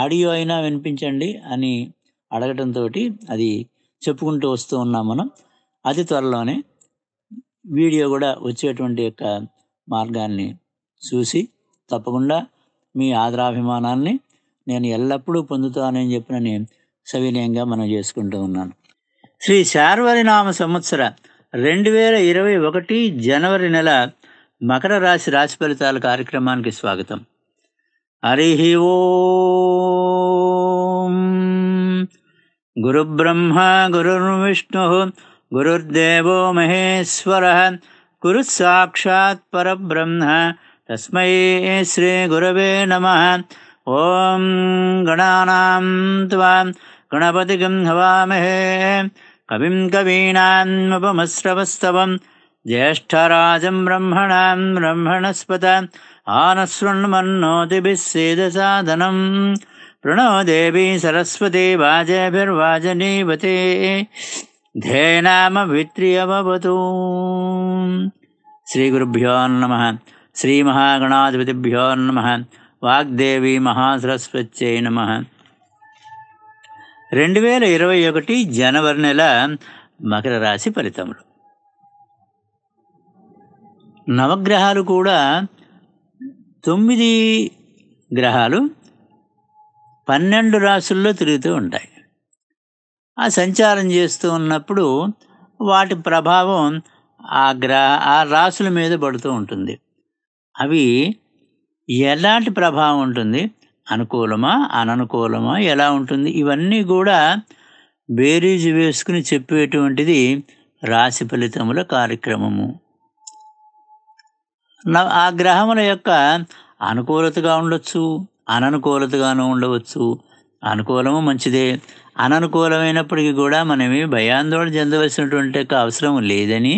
audio అయినా వినిపించండి అని అడగటంతో అది చెప్పుకుంటూ వస్తూ ఉన్నాం మనం అతి త్వరలోనే వీడియో కూడా వచ్చేటువంటి యొక్క మార్గాన్ని చూసి తప్పకుండా మీ ఆదరాభిమానాన్ని నేను ఎల్లప్పుడూ పొందుతానని నేను సవినయంగా మనం చేసుకుంటూ ఉన్నాను శ్రీ నామ సంవత్సర రెండు వేల ఇరవై ఒకటి జనవరి నెల మకర రాశి రాశి ఫలితాల కార్యక్రమానికి స్వాగతం हरिः ओ गुरुब्रह्मा गुरुर्विष्णुः गुरुर्देवो महेश्वरः गुरुः परब्रह्म तस्मै श्रीगुरवे नमः ॐ गणानां त्वां गणपतिकं हवामहे कविं कवीनान् ज्येष्ठराजं ब्रह्मणां ब्रह्मणान् ब्रह्मणस्पत ఆనశృణ్మన్నోతిభిస్సేద సాధనం ప్రణోదేవీ సరస్వతి వాజభిర్వాజనీవతే ధ్యేనామ విత్రియవతు శ్రీ గురుభ్యో నమ శ్రీ మహాగణాధిపతిభ్యో నమ వాగ్దేవి మహాసరస్వత్యై నమ రెండు వేల ఇరవై ఒకటి జనవరి నెల మకర రాశి ఫలితములు నవగ్రహాలు కూడా తొమ్మిది గ్రహాలు పన్నెండు రాసుల్లో తిరుగుతూ ఉంటాయి ఆ సంచారం చేస్తూ ఉన్నప్పుడు వాటి ప్రభావం ఆ గ్రహ ఆ రాసుల మీద పడుతూ ఉంటుంది అవి ఎలాంటి ప్రభావం ఉంటుంది అనుకూలమా అననుకూలమా ఎలా ఉంటుంది ఇవన్నీ కూడా బేరీజు వేసుకుని చెప్పేటువంటిది రాశి ఫలితముల కార్యక్రమము ఆ గ్రహముల యొక్క అనుకూలతగా ఉండొచ్చు అననుకూలతగాను ఉండవచ్చు అనుకూలము మంచిదే అననుకూలమైనప్పటికీ కూడా మనమే భయాందోళన చెందవలసినటువంటి యొక్క అవసరం లేదని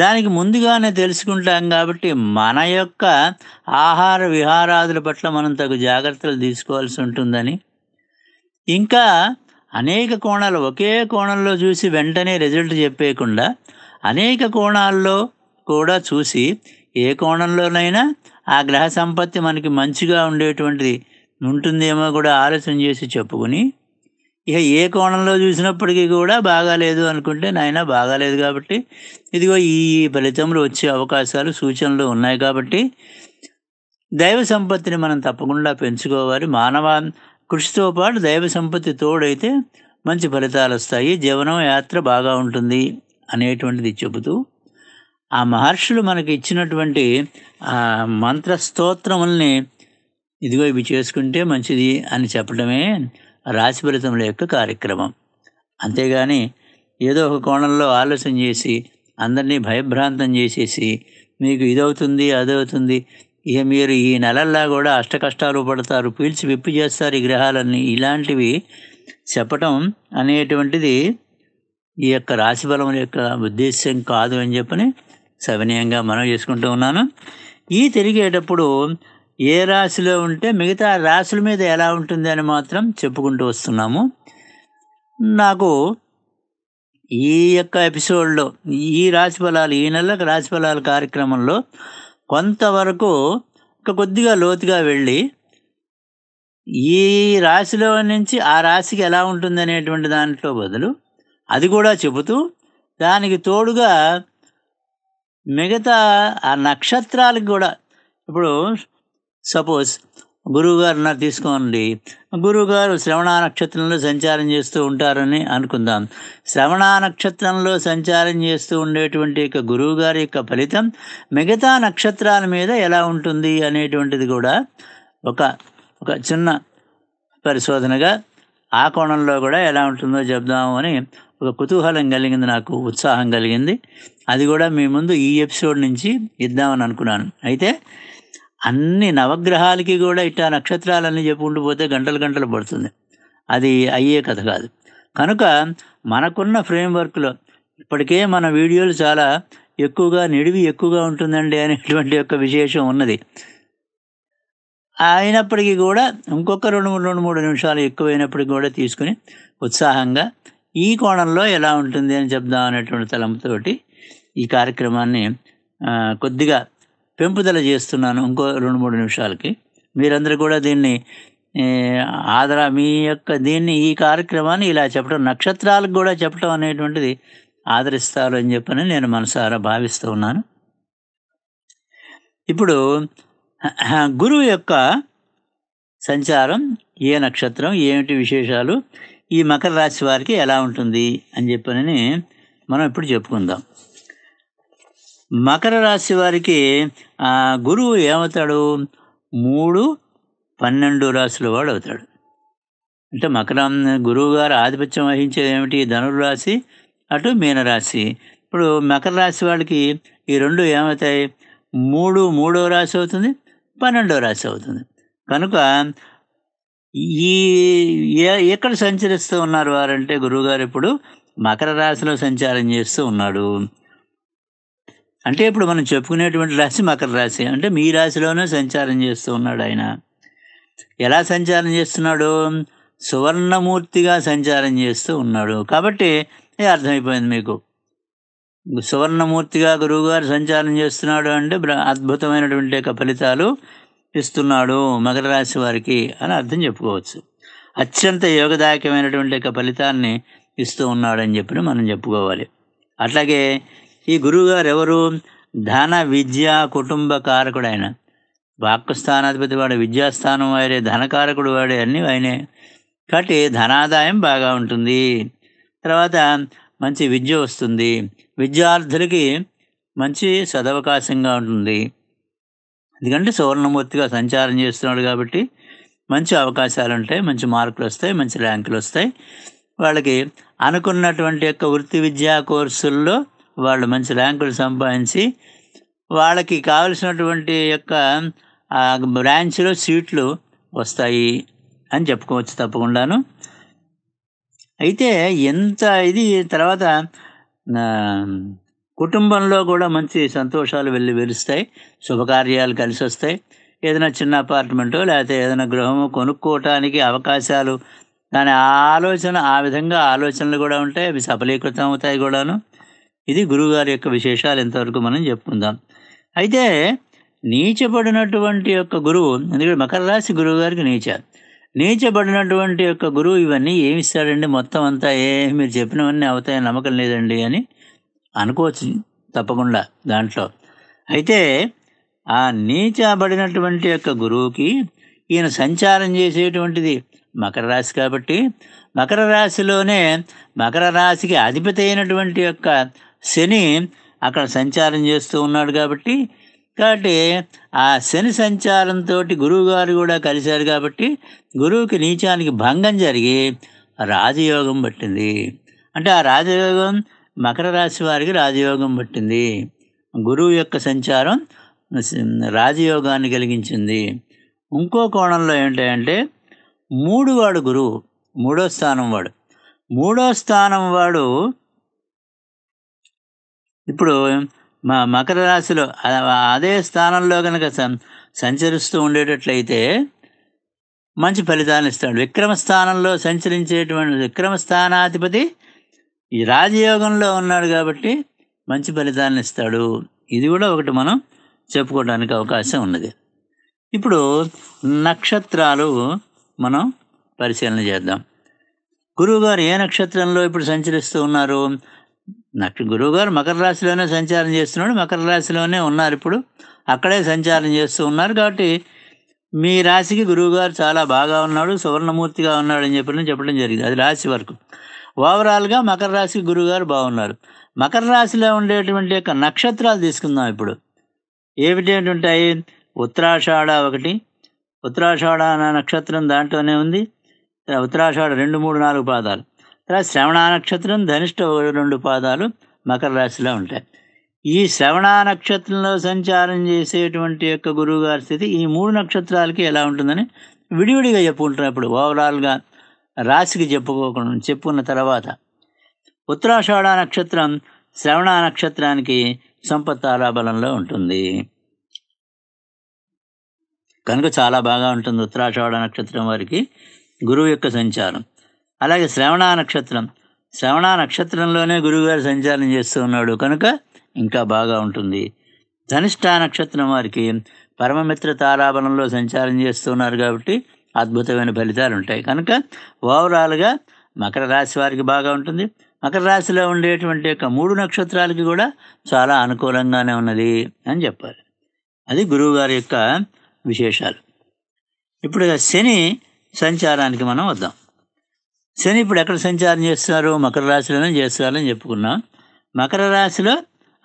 దానికి ముందుగానే తెలుసుకుంటాం కాబట్టి మన యొక్క ఆహార విహారాదుల పట్ల మనం తగు జాగ్రత్తలు తీసుకోవాల్సి ఉంటుందని ఇంకా అనేక కోణాలు ఒకే కోణంలో చూసి వెంటనే రిజల్ట్ చెప్పేయకుండా అనేక కోణాల్లో కూడా చూసి ఏ కోణంలోనైనా ఆ గ్రహ సంపత్తి మనకి మంచిగా ఉండేటువంటిది ఉంటుందేమో కూడా ఆలోచన చేసి చెప్పుకుని ఇక ఏ కోణంలో చూసినప్పటికీ కూడా బాగాలేదు అనుకుంటే నాయన బాగాలేదు కాబట్టి ఇదిగో ఈ ఫలితంలో వచ్చే అవకాశాలు సూచనలు ఉన్నాయి కాబట్టి దైవ సంపత్తిని మనం తప్పకుండా పెంచుకోవాలి మానవ కృషితో పాటు దైవ సంపత్తి తోడైతే మంచి ఫలితాలు వస్తాయి జీవనం యాత్ర బాగా ఉంటుంది అనేటువంటిది చెబుతూ ఆ మహర్షులు మనకి ఇచ్చినటువంటి ఆ మంత్ర స్తోత్రముల్ని ఇదిగో ఇవి చేసుకుంటే మంచిది అని చెప్పడమే రాశి ఫలితముల యొక్క కార్యక్రమం అంతేగాని ఏదో ఒక కోణంలో ఆలోచన చేసి అందరినీ భయభ్రాంతం చేసేసి మీకు ఇదవుతుంది అదవుతుంది ఇక మీరు ఈ నెలల్లా కూడా అష్టకష్టాలు పడతారు పీల్చి విప్పి చేస్తారు ఈ గ్రహాలన్నీ ఇలాంటివి చెప్పటం అనేటువంటిది ఈ యొక్క రాశిఫలం యొక్క ఉద్దేశ్యం కాదు అని చెప్పని సవినయంగా మనం చేసుకుంటూ ఉన్నాను ఈ తిరిగేటప్పుడు ఏ రాశిలో ఉంటే మిగతా రాశుల మీద ఎలా ఉంటుంది అని మాత్రం చెప్పుకుంటూ వస్తున్నాము నాకు ఈ యొక్క ఎపిసోడ్లో ఈ రాశి ఫలాలు ఈ నెల రాశి ఫలాల కార్యక్రమంలో కొంతవరకు ఒక కొద్దిగా లోతుగా వెళ్ళి ఈ రాశిలో నుంచి ఆ రాశికి ఎలా ఉంటుంది అనేటువంటి దాంట్లో బదులు అది కూడా చెబుతూ దానికి తోడుగా మిగతా ఆ నక్షత్రాలకు కూడా ఇప్పుడు సపోజ్ గురువుగారు తీసుకోండి గురువుగారు శ్రవణ నక్షత్రంలో సంచారం చేస్తూ ఉంటారని అనుకుందాం శ్రవణ నక్షత్రంలో సంచారం చేస్తూ ఉండేటువంటి యొక్క గురువుగారి యొక్క ఫలితం మిగతా నక్షత్రాల మీద ఎలా ఉంటుంది అనేటువంటిది కూడా ఒక ఒక చిన్న పరిశోధనగా ఆ కోణంలో కూడా ఎలా ఉంటుందో చెప్దాము అని ఒక కుతూహలం కలిగింది నాకు ఉత్సాహం కలిగింది అది కూడా మీ ముందు ఈ ఎపిసోడ్ నుంచి ఇద్దామని అనుకున్నాను అయితే అన్ని నవగ్రహాలకి కూడా ఇట్లా నక్షత్రాలన్నీ చెప్పుకుంటూ పోతే గంటలు గంటలు పడుతుంది అది అయ్యే కథ కాదు కనుక మనకున్న ఫ్రేమ్వర్క్లో ఇప్పటికే మన వీడియోలు చాలా ఎక్కువగా నిడివి ఎక్కువగా ఉంటుందండి అనేటువంటి యొక్క విశేషం ఉన్నది అయినప్పటికీ కూడా ఇంకొక రెండు మూడు రెండు మూడు నిమిషాలు ఎక్కువైనప్పటికీ కూడా తీసుకుని ఉత్సాహంగా ఈ కోణంలో ఎలా ఉంటుంది అని చెప్దాం అనేటువంటి తలంపుతోటి ఈ కార్యక్రమాన్ని కొద్దిగా పెంపుదల చేస్తున్నాను ఇంకో రెండు మూడు నిమిషాలకి మీరందరూ కూడా దీన్ని ఆదరా మీ యొక్క దీన్ని ఈ కార్యక్రమాన్ని ఇలా చెప్పడం నక్షత్రాలకు కూడా చెప్పడం అనేటువంటిది ఆదరిస్తారు అని చెప్పని నేను మనసారా భావిస్తూ ఉన్నాను ఇప్పుడు గురువు యొక్క సంచారం ఏ నక్షత్రం ఏమిటి విశేషాలు ఈ మకర రాశి వారికి ఎలా ఉంటుంది అని చెప్పనని మనం ఇప్పుడు చెప్పుకుందాం మకర రాశి వారికి గురువు ఏమవుతాడు మూడు పన్నెండు రాశుల వాడు అవుతాడు అంటే మకరం గురువు గారు ఆధిపత్యం వహించేది ఏమిటి ధనుర్రాశి అటు మీనరాశి ఇప్పుడు మకర రాశి వాళ్ళకి ఈ రెండు ఏమవుతాయి మూడు మూడో రాశి అవుతుంది పన్నెండో రాశి అవుతుంది కనుక ఈ ఎక్కడ సంచరిస్తూ ఉన్నారు వారంటే గురువుగారు ఇప్పుడు మకర రాశిలో సంచారం చేస్తూ ఉన్నాడు అంటే ఇప్పుడు మనం చెప్పుకునేటువంటి రాశి మకర రాశి అంటే మీ రాశిలోనే సంచారం చేస్తూ ఉన్నాడు ఆయన ఎలా సంచారం చేస్తున్నాడు సువర్ణమూర్తిగా సంచారం చేస్తూ ఉన్నాడు కాబట్టి అర్థమైపోయింది మీకు సువర్ణమూర్తిగా గురువుగారు సంచారం చేస్తున్నాడు అంటే అద్భుతమైనటువంటి యొక్క ఫలితాలు ఇస్తున్నాడు మకర రాశి వారికి అని అర్థం చెప్పుకోవచ్చు అత్యంత యోగదాయకమైనటువంటి యొక్క ఫలితాన్ని ఇస్తూ ఉన్నాడని చెప్పి మనం చెప్పుకోవాలి అట్లాగే ఈ గురువుగారు ఎవరు ధన విద్య కుటుంబ కారకుడు ఆయన వాక్స్థానాధిపతి వాడు విద్యాస్థానం వాడే ధనకారకుడు వాడే అన్నీ ఆయనే కాబట్టి ధనాదాయం బాగా ఉంటుంది తర్వాత మంచి విద్య వస్తుంది విద్యార్థులకి మంచి సదవకాశంగా ఉంటుంది ఎందుకంటే సువర్ణమూర్తిగా సంచారం చేస్తున్నాడు కాబట్టి మంచి అవకాశాలు ఉంటాయి మంచి మార్కులు వస్తాయి మంచి ర్యాంకులు వస్తాయి వాళ్ళకి అనుకున్నటువంటి యొక్క వృత్తి విద్యా కోర్సుల్లో వాళ్ళు మంచి ర్యాంకులు సంపాదించి వాళ్ళకి కావలసినటువంటి యొక్క బ్రాంచ్లో సీట్లు వస్తాయి అని చెప్పుకోవచ్చు తప్పకుండాను అయితే ఎంత ఇది తర్వాత కుటుంబంలో కూడా మంచి సంతోషాలు వెళ్ళి వెలుస్తాయి శుభకార్యాలు కలిసి వస్తాయి ఏదైనా చిన్న అపార్ట్మెంటో లేకపోతే ఏదైనా గృహము కొనుక్కోవటానికి అవకాశాలు దాని ఆలోచన ఆ విధంగా ఆలోచనలు కూడా ఉంటాయి అవి సఫలీకృతం అవుతాయి కూడాను ఇది గురువుగారి యొక్క విశేషాలు ఇంతవరకు మనం చెప్పుకుందాం అయితే నీచబడినటువంటి యొక్క గురువు ఎందుకంటే మకర రాశి గురువు గారికి నీచ నీచబడినటువంటి యొక్క గురువు ఇవన్నీ ఏమి ఇస్తాడండి మొత్తం అంతా ఏ మీరు చెప్పినవన్నీ అవుతాయని నమ్మకం లేదండి అని అనుకోవచ్చు తప్పకుండా దాంట్లో అయితే ఆ నీచబడినటువంటి యొక్క గురువుకి ఈయన సంచారం చేసేటువంటిది మకర రాశి కాబట్టి మకర రాశిలోనే మకర రాశికి అధిపతి అయినటువంటి యొక్క శని అక్కడ సంచారం చేస్తూ ఉన్నాడు కాబట్టి కాబట్టి ఆ శని సంచారంతో గురువుగారు కూడా కలిశారు కాబట్టి గురువుకి నీచానికి భంగం జరిగి రాజయోగం పట్టింది అంటే ఆ రాజయోగం మకర రాశి వారికి రాజయోగం పట్టింది గురువు యొక్క సంచారం రాజయోగాన్ని కలిగించింది ఇంకో కోణంలో ఏంటంటే మూడు వాడు గురువు మూడో స్థానం వాడు మూడో స్థానం వాడు ఇప్పుడు మా మకర రాశిలో అదే స్థానంలో కనుక సంచరిస్తూ ఉండేటట్లయితే మంచి ఫలితాలు ఇస్తాడు విక్రమ స్థానంలో సంచరించేటువంటి విక్రమ స్థానాధిపతి ఈ రాజయోగంలో ఉన్నాడు కాబట్టి మంచి ఫలితాన్ని ఇస్తాడు ఇది కూడా ఒకటి మనం చెప్పుకోవడానికి అవకాశం ఉన్నది ఇప్పుడు నక్షత్రాలు మనం పరిశీలన చేద్దాం గురువుగారు ఏ నక్షత్రంలో ఇప్పుడు సంచరిస్తూ ఉన్నారు నక్ష గురువుగారు మకర రాశిలోనే సంచారం చేస్తున్నాడు మకర రాశిలోనే ఉన్నారు ఇప్పుడు అక్కడే సంచారం చేస్తూ ఉన్నారు కాబట్టి మీ రాశికి గురువుగారు చాలా బాగా ఉన్నాడు సువర్ణమూర్తిగా ఉన్నాడు అని చెప్పడం చెప్పడం జరిగింది అది రాశి వరకు ఓవరాల్గా మకర రాశికి గురుగారు బాగున్నారు మకర రాశిలో ఉండేటువంటి యొక్క నక్షత్రాలు తీసుకుందాం ఇప్పుడు ఏమిటి ఉంటాయి ఉత్తరాషాఢ ఒకటి ఉత్తరాషాఢ అనే నక్షత్రం దాంట్లోనే ఉంది ఉత్తరాషాఢ రెండు మూడు నాలుగు పాదాలు తర్వాత శ్రవణ నక్షత్రం ధనిష్ట రెండు పాదాలు మకర రాశిలో ఉంటాయి ఈ శ్రవణ నక్షత్రంలో సంచారం చేసేటువంటి యొక్క గురువుగారి స్థితి ఈ మూడు నక్షత్రాలకి ఎలా ఉంటుందని విడివిడిగా చెప్పుకుంటున్నప్పుడు ఓవరాల్గా రాశికి చెప్పుకోకుండా చెప్పుకున్న తర్వాత ఉత్తరాషాఢ నక్షత్రం శ్రవణ నక్షత్రానికి సంపత్ తారాబలంలో ఉంటుంది కనుక చాలా బాగా ఉంటుంది ఉత్తరాషాఢ నక్షత్రం వారికి గురువు యొక్క సంచారం అలాగే శ్రవణ నక్షత్రం శ్రవణ నక్షత్రంలోనే గురువుగారు సంచారం చేస్తూ ఉన్నాడు కనుక ఇంకా బాగా ఉంటుంది ధనిష్ట నక్షత్రం వారికి పరమమిత్ర తారాబలంలో సంచారం చేస్తున్నారు కాబట్టి అద్భుతమైన ఫలితాలు ఉంటాయి కనుక ఓవరాల్గా మకర రాశి వారికి బాగా ఉంటుంది మకర రాశిలో ఉండేటువంటి యొక్క మూడు నక్షత్రాలకి కూడా చాలా అనుకూలంగానే ఉన్నది అని చెప్పాలి అది గురువుగారి యొక్క విశేషాలు ఇప్పుడు శని సంచారానికి మనం వద్దాం శని ఇప్పుడు ఎక్కడ సంచారం చేస్తున్నారు మకర రాశిలోనే చేస్తారని చెప్పుకున్నాం మకర రాశిలో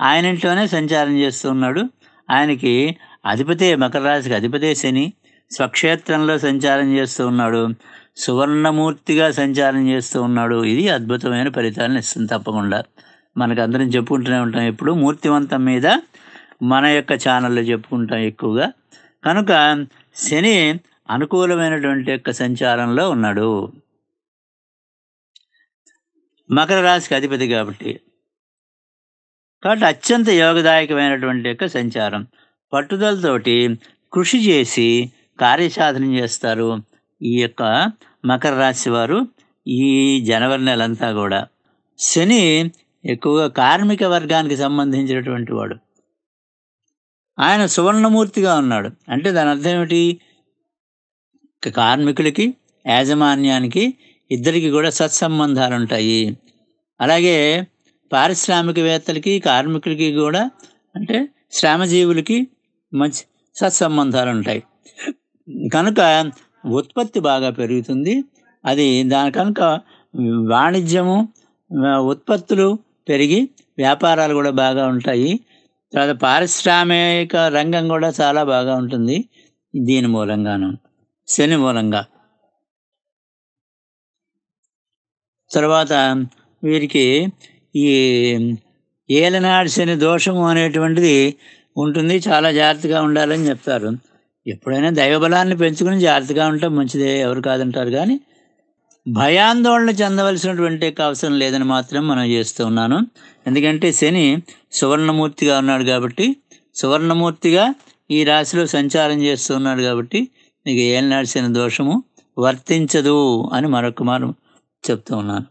ఆయన ఇంట్లోనే సంచారం చేస్తున్నాడు ఆయనకి అధిపతే మకర రాశికి అధిపతే శని స్వక్షేత్రంలో సంచారం చేస్తూ ఉన్నాడు సువర్ణమూర్తిగా సంచారం చేస్తూ ఉన్నాడు ఇది అద్భుతమైన ఫలితాలను ఇస్తుంది తప్పకుండా మనకు అందరం చెప్పుకుంటూనే ఉంటాం ఎప్పుడు మూర్తివంతం మీద మన యొక్క ఛానల్లో చెప్పుకుంటాం ఎక్కువగా కనుక శని అనుకూలమైనటువంటి యొక్క సంచారంలో ఉన్నాడు మకర రాశికి అధిపతి కాబట్టి కాబట్టి అత్యంత యోగదాయకమైనటువంటి యొక్క సంచారం పట్టుదలతోటి కృషి చేసి కార్యసాధన చేస్తారు ఈ యొక్క మకర రాశి వారు ఈ జనవరి నెలంతా కూడా శని ఎక్కువగా కార్మిక వర్గానికి సంబంధించినటువంటి వాడు ఆయన సువర్ణమూర్తిగా ఉన్నాడు అంటే దాని అర్థం ఏమిటి కార్మికులకి యాజమాన్యానికి ఇద్దరికి కూడా సత్సంబంధాలు ఉంటాయి అలాగే పారిశ్రామికవేత్తలకి కార్మికులకి కూడా అంటే శ్రమజీవులకి మంచి సత్సంబంధాలు ఉంటాయి కనుక ఉత్పత్తి బాగా పెరుగుతుంది అది దాని కనుక వాణిజ్యము ఉత్పత్తులు పెరిగి వ్యాపారాలు కూడా బాగా ఉంటాయి తర్వాత పారిశ్రామిక రంగం కూడా చాలా బాగా ఉంటుంది దీని మూలంగాను శని మూలంగా తర్వాత వీరికి ఈ ఏలనాడు శని దోషము అనేటువంటిది ఉంటుంది చాలా జాగ్రత్తగా ఉండాలని చెప్తారు ఎప్పుడైనా దైవబలాన్ని పెంచుకుని జాగ్రత్తగా ఉంటే మంచిదే ఎవరు కాదంటారు కానీ భయాందోళన చెందవలసినటువంటి అవసరం లేదని మాత్రం మనం చేస్తూ ఉన్నాను ఎందుకంటే శని సువర్ణమూర్తిగా ఉన్నాడు కాబట్టి సువర్ణమూర్తిగా ఈ రాశిలో సంచారం చేస్తూ ఉన్నాడు కాబట్టి మీకు ఏం నడిచిన దోషము వర్తించదు అని మరొక మనం చెప్తూ ఉన్నాను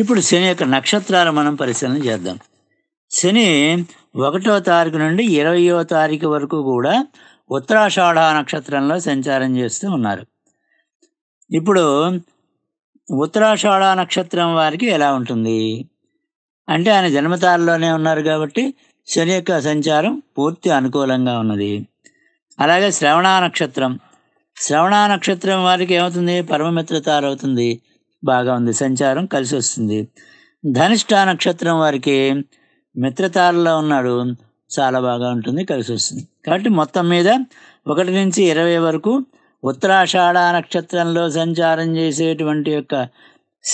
ఇప్పుడు శని యొక్క నక్షత్రాలు మనం పరిశీలన చేద్దాం శని ఒకటో తారీఖు నుండి ఇరవయో తారీఖు వరకు కూడా ఉత్తరాషాఢ నక్షత్రంలో సంచారం చేస్తూ ఉన్నారు ఇప్పుడు ఉత్తరాషాఢ నక్షత్రం వారికి ఎలా ఉంటుంది అంటే ఆయన జన్మతారలోనే ఉన్నారు కాబట్టి శని యొక్క సంచారం పూర్తి అనుకూలంగా ఉన్నది అలాగే శ్రవణ నక్షత్రం శ్రవణ నక్షత్రం వారికి ఏమవుతుంది పరమమిత్ర అవుతుంది బాగా ఉంది సంచారం కలిసి వస్తుంది ధనిష్ట నక్షత్రం వారికి మిత్రతారలో ఉన్నాడు చాలా బాగా ఉంటుంది కలిసి వస్తుంది కాబట్టి మొత్తం మీద ఒకటి నుంచి ఇరవై వరకు ఉత్తరాషాఢ నక్షత్రంలో సంచారం చేసేటువంటి యొక్క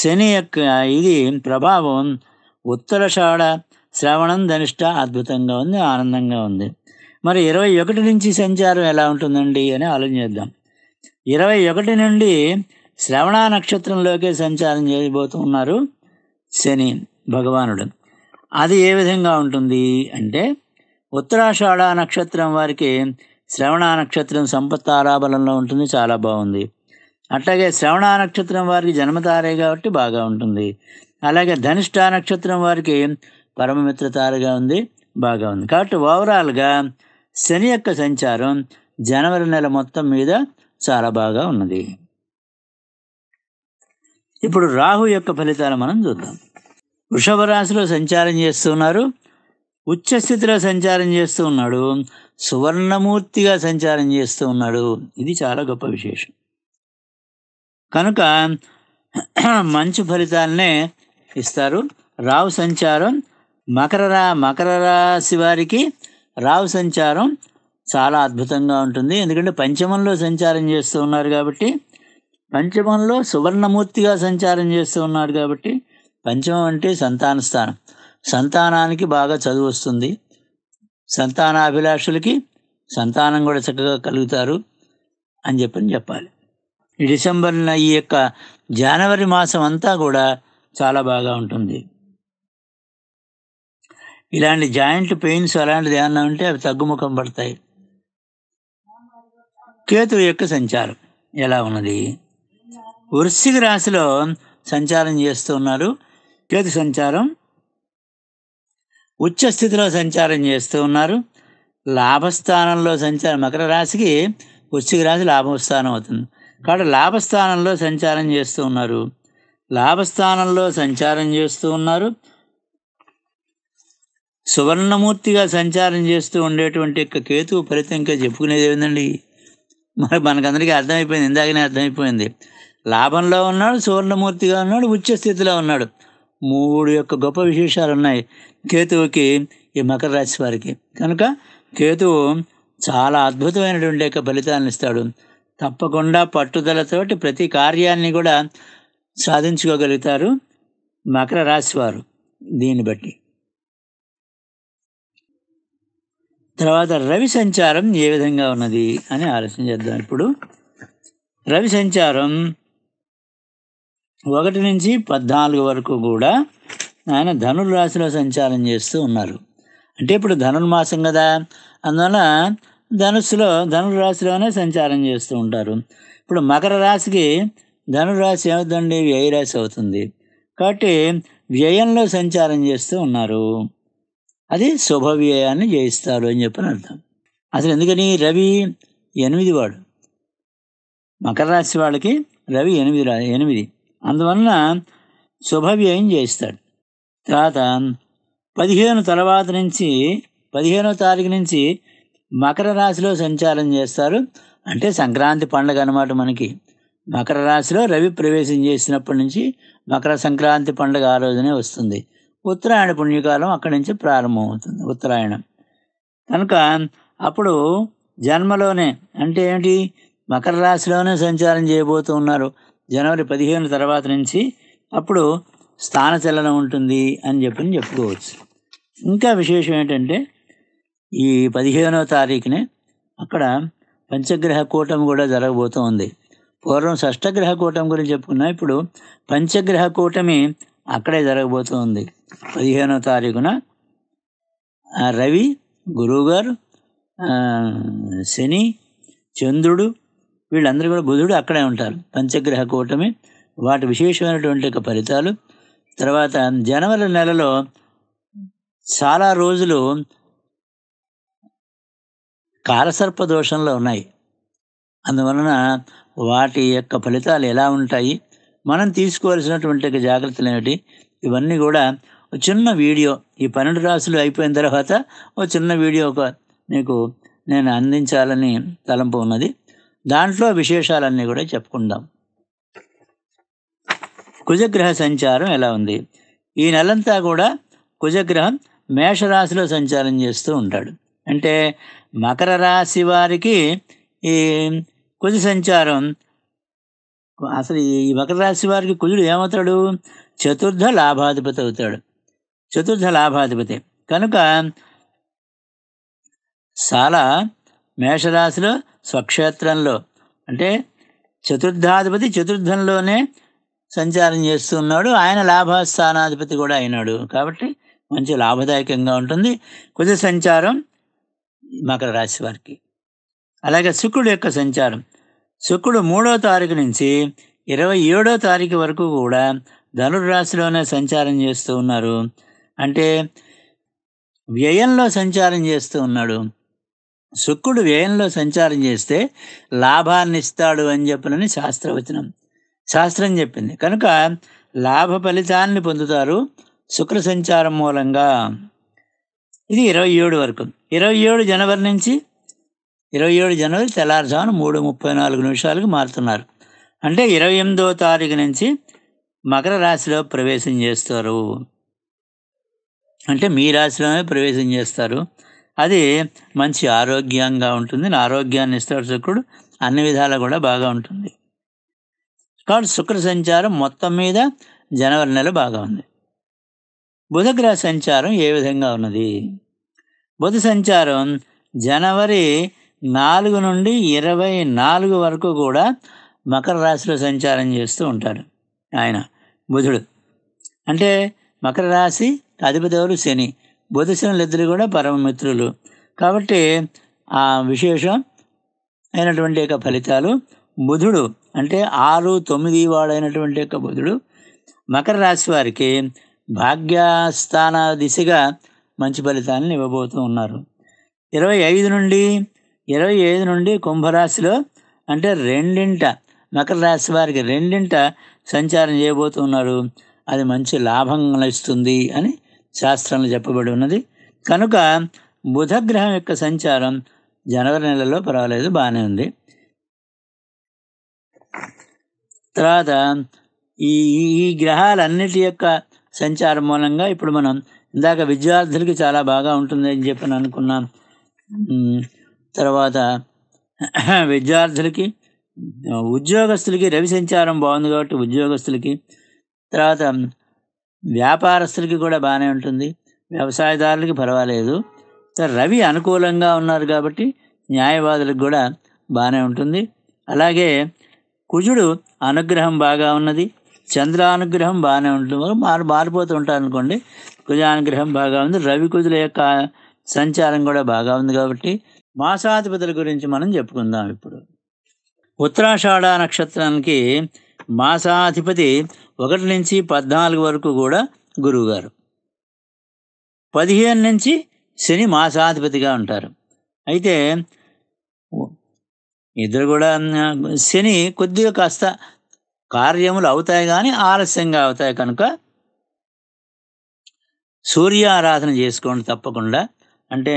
శని యొక్క ఇది ప్రభావం ఉత్తరషాఢ శ్రవణం ధనిష్ట అద్భుతంగా ఉంది ఆనందంగా ఉంది మరి ఇరవై ఒకటి నుంచి సంచారం ఎలా ఉంటుందండి అని ఆలోచిద్దాం ఇరవై ఒకటి నుండి శ్రవణ నక్షత్రంలోకే సంచారం చేయబోతున్నారు శని భగవానుడు అది ఏ విధంగా ఉంటుంది అంటే ఉత్తరాషాఢ నక్షత్రం వారికి శ్రవణ నక్షత్రం సంపత్తారాబలంలో ఉంటుంది చాలా బాగుంది అట్లాగే శ్రవణ నక్షత్రం వారికి జన్మతారే కాబట్టి బాగా ఉంటుంది అలాగే ధనిష్ట నక్షత్రం వారికి పరమమిత్ర తారగా ఉంది బాగా ఉంది కాబట్టి ఓవరాల్గా శని యొక్క సంచారం జనవరి నెల మొత్తం మీద చాలా బాగా ఉన్నది ఇప్పుడు రాహు యొక్క ఫలితాలు మనం చూద్దాం వృషభ రాశిలో సంచారం చేస్తున్నారు ఉచ్చస్థితిలో సంచారం చేస్తూ ఉన్నాడు సువర్ణమూర్తిగా సంచారం చేస్తూ ఉన్నాడు ఇది చాలా గొప్ప విశేషం కనుక మంచి ఫలితాలనే ఇస్తారు రావు సంచారం మకర రా మకర రాశి వారికి రావు సంచారం చాలా అద్భుతంగా ఉంటుంది ఎందుకంటే పంచమంలో సంచారం చేస్తూ ఉన్నారు కాబట్టి పంచమంలో సువర్ణమూర్తిగా సంచారం చేస్తూ ఉన్నారు కాబట్టి పంచమం అంటే సంతాన స్థానం సంతానానికి బాగా చదువు వస్తుంది సంతానాభిలాషులకి సంతానం కూడా చక్కగా కలుగుతారు అని చెప్పని చెప్పాలి ఈ డిసెంబర్ ఈ యొక్క జనవరి మాసం అంతా కూడా చాలా బాగా ఉంటుంది ఇలాంటి జాయింట్ పెయిన్స్ అలాంటిది ఏమన్నా ఉంటే అవి తగ్గుముఖం పడతాయి కేతు యొక్క సంచారం ఎలా ఉన్నది వృశ్చిక రాశిలో సంచారం చేస్తున్నారు కేతు సంచారం ఉచ్చ స్థితిలో సంచారం చేస్తూ ఉన్నారు లాభస్థానంలో సంచారం మకర రాశికి వృశ్చిక రాశి లాభస్థానం అవుతుంది కాబట్టి లాభస్థానంలో సంచారం చేస్తూ ఉన్నారు లాభస్థానంలో సంచారం చేస్తూ ఉన్నారు సువర్ణమూర్తిగా సంచారం చేస్తూ ఉండేటువంటి యొక్క కేతువు ఫలితం ఇంకా చెప్పుకునేది ఏమిటండి మరి మనకందరికీ అర్థమైపోయింది ఇందాకనే అర్థమైపోయింది లాభంలో ఉన్నాడు సువర్ణమూర్తిగా ఉన్నాడు ఉచ్చ స్థితిలో ఉన్నాడు మూడు యొక్క గొప్ప విశేషాలు ఉన్నాయి కేతువుకి ఈ మకర రాశి వారికి కనుక కేతువు చాలా అద్భుతమైనటువంటి యొక్క ఫలితాలను ఇస్తాడు తప్పకుండా పట్టుదలతోటి ప్రతి కార్యాన్ని కూడా సాధించుకోగలుగుతారు మకర రాశి వారు దీన్ని బట్టి తర్వాత రవి సంచారం ఏ విధంగా ఉన్నది అని ఆలోచన చేద్దాం ఇప్పుడు రవి సంచారం ఒకటి నుంచి పద్నాలుగు వరకు కూడా ఆయన ధనుర్రాశిలో సంచారం చేస్తూ ఉన్నారు అంటే ఇప్పుడు ధనుర్మాసం కదా అందువల్ల ధనుస్సులో ధనుర్రాశిలోనే సంచారం చేస్తూ ఉంటారు ఇప్పుడు మకర రాశికి ధనుర్రాశి ఏమవుతుంది వ్యయరాశి అవుతుంది కాబట్టి వ్యయంలో సంచారం చేస్తూ ఉన్నారు అది శుభ వ్యయాన్ని జయిస్తారు అని చెప్పని అర్థం అసలు ఎందుకని రవి ఎనిమిది వాడు మకర రాశి వాళ్ళకి రవి ఎనిమిది రా ఎనిమిది అందువలన శుభవ్యయం చేస్తాడు తర్వాత పదిహేను తర్వాత నుంచి పదిహేనో తారీఖు నుంచి మకర రాశిలో సంచారం చేస్తారు అంటే సంక్రాంతి పండుగ అనమాట మనకి మకర రాశిలో రవి ప్రవేశం చేసినప్పటి నుంచి మకర సంక్రాంతి పండుగ ఆ రోజునే వస్తుంది ఉత్తరాయణ పుణ్యకాలం అక్కడి నుంచి ప్రారంభమవుతుంది ఉత్తరాయణం కనుక అప్పుడు జన్మలోనే అంటే ఏంటి మకర రాశిలోనే సంచారం చేయబోతూ ఉన్నారు జనవరి పదిహేను తర్వాత నుంచి అప్పుడు స్థాన చలనం ఉంటుంది అని చెప్పని చెప్పుకోవచ్చు ఇంకా విశేషం ఏంటంటే ఈ పదిహేనో తారీఖునే అక్కడ పంచగ్రహ కూటం కూడా జరగబోతోంది పూర్వం షష్టగ్రహ కూటం గురించి చెప్పుకున్నా ఇప్పుడు పంచగ్రహ కూటమి అక్కడే జరగబోతోంది పదిహేనో తారీఖున రవి గురువుగారు శని చంద్రుడు వీళ్ళందరూ కూడా బుధుడు అక్కడే ఉంటారు పంచగ్రహ కూటమి వాటి విశేషమైనటువంటి యొక్క ఫలితాలు తర్వాత జనవరి నెలలో చాలా రోజులు కాలసర్ప దోషంలో ఉన్నాయి అందువలన వాటి యొక్క ఫలితాలు ఎలా ఉంటాయి మనం తీసుకోవాల్సినటువంటి జాగ్రత్తలు ఏమిటి ఇవన్నీ కూడా చిన్న వీడియో ఈ పన్నెండు రాసులు అయిపోయిన తర్వాత ఒక చిన్న వీడియో ఒక మీకు నేను అందించాలని తలంపు ఉన్నది దాంట్లో విశేషాలన్నీ కూడా చెప్పుకుందాం కుజగ్రహ సంచారం ఎలా ఉంది ఈ నెలంతా కూడా కుజగ్రహం మేషరాశిలో సంచారం చేస్తూ ఉంటాడు అంటే మకర రాశి వారికి ఈ కుజ సంచారం అసలు ఈ మకర రాశి వారికి కుజుడు ఏమవుతాడు చతుర్థ లాభాధిపతి అవుతాడు చతుర్థ లాభాధిపతి కనుక చాలా మేషరాశిలో స్వక్షేత్రంలో అంటే చతుర్థాధిపతి చతుర్థంలోనే సంచారం చేస్తూ ఉన్నాడు ఆయన లాభస్థానాధిపతి కూడా అయినాడు కాబట్టి మంచి లాభదాయకంగా ఉంటుంది కొద్ది సంచారం మకర రాశి వారికి అలాగే శుక్రుడు యొక్క సంచారం శుక్రుడు మూడో తారీఖు నుంచి ఇరవై ఏడో తారీఖు వరకు కూడా ధనుర్రాశిలోనే సంచారం చేస్తూ ఉన్నారు అంటే వ్యయంలో సంచారం చేస్తూ ఉన్నాడు శుక్రుడు వ్యయంలో సంచారం చేస్తే లాభాన్ని ఇస్తాడు అని చెప్పనని శాస్త్రవచనం శాస్త్రం చెప్పింది కనుక లాభ ఫలితాన్ని పొందుతారు శుక్ర సంచారం మూలంగా ఇది ఇరవై ఏడు వరకు ఇరవై ఏడు జనవరి నుంచి ఇరవై ఏడు జనవరి తెల్లారుజామున మూడు ముప్పై నాలుగు నిమిషాలకు మారుతున్నారు అంటే ఇరవై ఎనిమిదో తారీఖు నుంచి మకర రాశిలో ప్రవేశం చేస్తారు అంటే మీ రాశిలోనే ప్రవేశం చేస్తారు అది మంచి ఆరోగ్యంగా ఉంటుంది ఆరోగ్యాన్ని ఇస్తాడు శుక్రుడు అన్ని విధాలు కూడా బాగా ఉంటుంది కాబట్టి శుక్ర సంచారం మొత్తం మీద జనవరి నెల బాగా ఉంది బుధగ్రహ సంచారం ఏ విధంగా ఉన్నది బుధ సంచారం జనవరి నాలుగు నుండి ఇరవై నాలుగు వరకు కూడా మకర రాశిలో సంచారం చేస్తూ ఉంటాడు ఆయన బుధుడు అంటే మకర రాశి అధిపతి ఎవరు శని బుధశనులిద్దరు కూడా పరమమిత్రులు కాబట్టి ఆ విశేషం అయినటువంటి యొక్క ఫలితాలు బుధుడు అంటే ఆరు తొమ్మిది వాడైనటువంటి యొక్క బుధుడు మకర రాశి వారికి భాగ్యస్థాన దిశగా మంచి ఫలితాలను ఇవ్వబోతూ ఉన్నారు ఇరవై ఐదు నుండి ఇరవై ఐదు నుండి కుంభరాశిలో అంటే రెండింట మకర రాశి వారికి రెండింట సంచారం చేయబోతున్నారు అది మంచి లాభం ఇస్తుంది అని శాస్త్రంలో చెప్పబడి ఉన్నది కనుక బుధగ్రహం యొక్క సంచారం జనవరి నెలలో పర్వాలేదు బాగానే ఉంది తర్వాత ఈ ఈ గ్రహాలన్నిటి యొక్క సంచారం మూలంగా ఇప్పుడు మనం ఇందాక విద్యార్థులకి చాలా బాగా ఉంటుంది అని చెప్పి అనుకున్నాం తర్వాత విద్యార్థులకి ఉద్యోగస్తులకి రవి సంచారం బాగుంది కాబట్టి ఉద్యోగస్తులకి తర్వాత వ్యాపారస్తులకి కూడా బాగానే ఉంటుంది వ్యవసాయదారులకి పర్వాలేదు రవి అనుకూలంగా ఉన్నారు కాబట్టి న్యాయవాదులకు కూడా బాగానే ఉంటుంది అలాగే కుజుడు అనుగ్రహం బాగా ఉన్నది చంద్రానుగ్రహం బాగానే ఉంటుంది మారు మారిపోతూ ఉంటారు అనుకోండి కుజానుగ్రహం బాగా ఉంది రవి కుజుల యొక్క సంచారం కూడా బాగా ఉంది కాబట్టి మాసాధిపతుల గురించి మనం చెప్పుకుందాం ఇప్పుడు ఉత్తరాషాఢ నక్షత్రానికి మాసాధిపతి ఒకటి నుంచి పద్నాలుగు వరకు కూడా గురువుగారు పదిహేను నుంచి శని మాసాధిపతిగా ఉంటారు అయితే ఇద్దరు కూడా శని కొద్దిగా కాస్త కార్యములు అవుతాయి కానీ ఆలస్యంగా అవుతాయి కనుక సూర్య ఆరాధన చేసుకోండి తప్పకుండా అంటే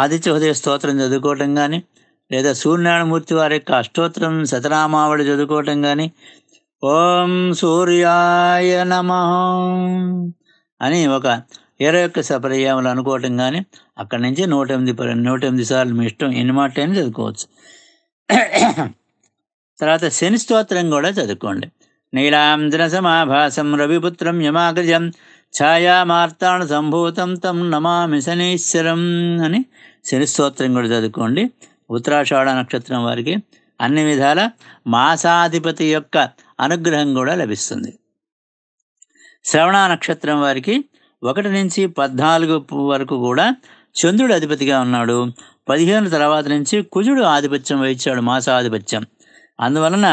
ఆదిత్య హృదయ స్తోత్రం చదువుకోవటం కానీ లేదా సూర్యనారాయణమూర్తి వారి యొక్క అష్టోత్తరం శతనామావళి చదువుకోవటం కానీ ఓం సూర్యాయ నమ అని ఒక ఇరవై ఒక్క సపర్యాములు అనుకోవటం కానీ అక్కడి నుంచి నూట ఎనిమిది నూట ఎనిమిది సార్లు మీ ఇష్టం ఎన్ని మాట అయినా చదువుకోవచ్చు తర్వాత శని స్తోత్రం కూడా చదువుకోండి నీలాంజన సమాభాసం రవిపుత్రం యమాగ్రజం ఛాయామార్తాణ సంభూతం తం నమామి శనీశ్వరం అని శని స్తోత్రం కూడా చదువుకోండి ఉత్తరాషాఢ నక్షత్రం వారికి అన్ని విధాల మాసాధిపతి యొక్క అనుగ్రహం కూడా లభిస్తుంది శ్రవణ నక్షత్రం వారికి ఒకటి నుంచి పద్నాలుగు వరకు కూడా చంద్రుడు అధిపతిగా ఉన్నాడు పదిహేను తర్వాత నుంచి కుజుడు ఆధిపత్యం వహించాడు మాసాధిపత్యం అందువలన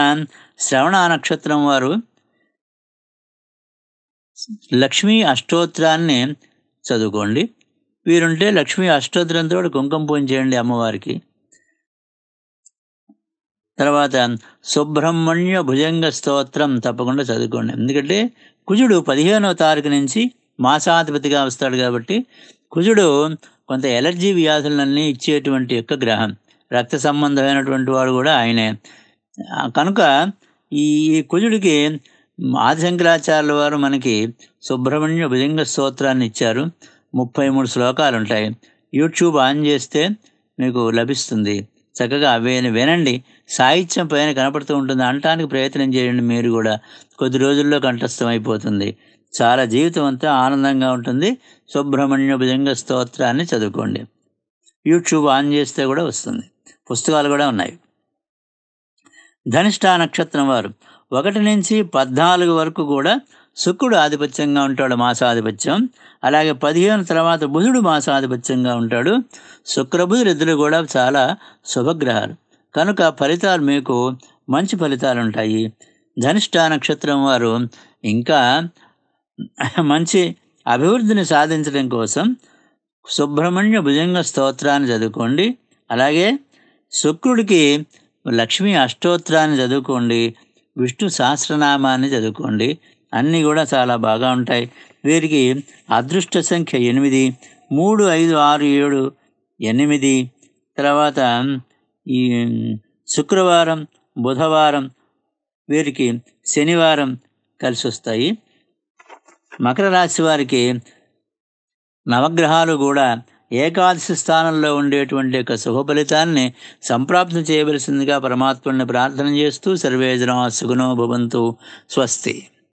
శ్రవణ నక్షత్రం వారు లక్ష్మీ అష్టోత్తరాన్ని చదువుకోండి వీరుంటే లక్ష్మీ అష్టోత్తరంతో కుంకుమ పూజ చేయండి అమ్మవారికి తర్వాత సుబ్రహ్మణ్య భుజంగ స్తోత్రం తప్పకుండా చదువుకోండి ఎందుకంటే కుజుడు పదిహేనవ తారీఖు నుంచి మాసాధిపతిగా వస్తాడు కాబట్టి కుజుడు కొంత ఎలర్జీ వ్యాధులన్నీ ఇచ్చేటువంటి యొక్క గ్రహం రక్త సంబంధమైనటువంటి వాడు కూడా ఆయనే కనుక ఈ కుజుడికి ఆదిశంకరాచార్యుల వారు మనకి సుబ్రహ్మణ్య భుజంగ స్తోత్రాన్ని ఇచ్చారు ముప్పై మూడు శ్లోకాలు ఉంటాయి యూట్యూబ్ ఆన్ చేస్తే మీకు లభిస్తుంది చక్కగా అవి వినండి సాహిత్యం పైన కనపడుతూ ఉంటుంది అనటానికి ప్రయత్నం చేయండి మీరు కూడా కొద్ది రోజుల్లో కంఠస్థం అయిపోతుంది చాలా జీవితం అంతా ఆనందంగా ఉంటుంది సుబ్రహ్మణ్య భుజంగ స్తోత్రాన్ని చదువుకోండి యూట్యూబ్ ఆన్ చేస్తే కూడా వస్తుంది పుస్తకాలు కూడా ఉన్నాయి ధనిష్ట నక్షత్రం వారు ఒకటి నుంచి పద్నాలుగు వరకు కూడా శుక్రుడు ఆధిపత్యంగా ఉంటాడు మాసాధిపత్యం అలాగే పదిహేను తర్వాత బుధుడు మాసాధిపత్యంగా ఉంటాడు శుక్రబుధుడు ఇద్దరు కూడా చాలా శుభగ్రహాలు కనుక ఫలితాలు మీకు మంచి ఫలితాలు ఉంటాయి ధనిష్ట నక్షత్రం వారు ఇంకా మంచి అభివృద్ధిని సాధించడం కోసం సుబ్రహ్మణ్య భుజంగ స్తోత్రాన్ని చదువుకోండి అలాగే శుక్రుడికి లక్ష్మీ అష్టోత్రాన్ని చదువుకోండి విష్ణు సహస్రనామాన్ని చదువుకోండి అన్నీ కూడా చాలా బాగా ఉంటాయి వీరికి అదృష్ట సంఖ్య ఎనిమిది మూడు ఐదు ఆరు ఏడు ఎనిమిది తర్వాత ఈ శుక్రవారం బుధవారం వీరికి శనివారం కలిసి వస్తాయి మకర రాశి వారికి నవగ్రహాలు కూడా ఏకాదశి స్థానంలో ఉండేటువంటి యొక్క శుభ ఫలితాన్ని సంప్రాప్తం చేయవలసిందిగా పరమాత్మని ప్రార్థన చేస్తూ సర్వేజన సుగుణో భవంతు స్వస్తి